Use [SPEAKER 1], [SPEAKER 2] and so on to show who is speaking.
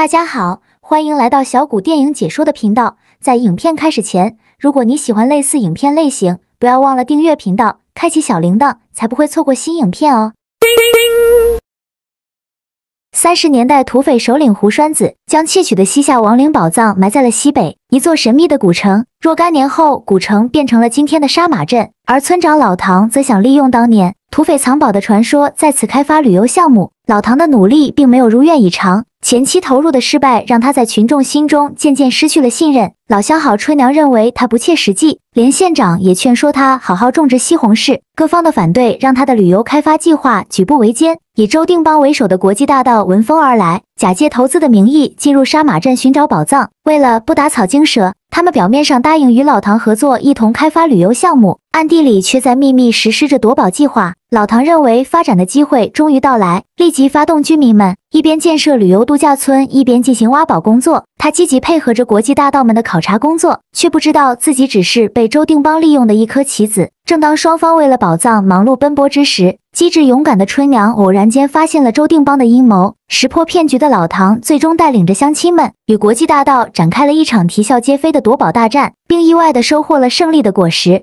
[SPEAKER 1] 大家好，欢迎来到小谷电影解说的频道。在影片开始前，如果你喜欢类似影片类型，不要忘了订阅频道，开启小铃铛，才不会错过新影片哦。三十年代，土匪首领胡栓子将窃取的西夏王陵宝藏埋在了西北一座神秘的古城。若干年后，古城变成了今天的沙马镇，而村长老唐则想利用当年土匪藏宝的传说，在此开发旅游项目。老唐的努力并没有如愿以偿。前期投入的失败，让他在群众心中渐渐失去了信任。老相好春娘认为他不切实际，连县长也劝说他好好种植西红柿。各方的反对让他的旅游开发计划举步维艰。以周定邦为首的国际大盗闻风而来，假借投资的名义进入沙马镇寻找宝藏。为了不打草惊蛇，他们表面上答应与老唐合作，一同开发旅游项目。暗地里却在秘密实施着夺宝计划。老唐认为发展的机会终于到来，立即发动居民们一边建设旅游度假村，一边进行挖宝工作。他积极配合着国际大盗们的考察工作，却不知道自己只是被周定邦利用的一颗棋子。正当双方为了宝藏忙碌奔波之时，机智勇敢的春娘偶然间发现了周定邦的阴谋，识破骗局的老唐最终带领着乡亲们与国际大盗展开了一场啼笑皆非的夺宝大战，并意外的收获了胜利的果实。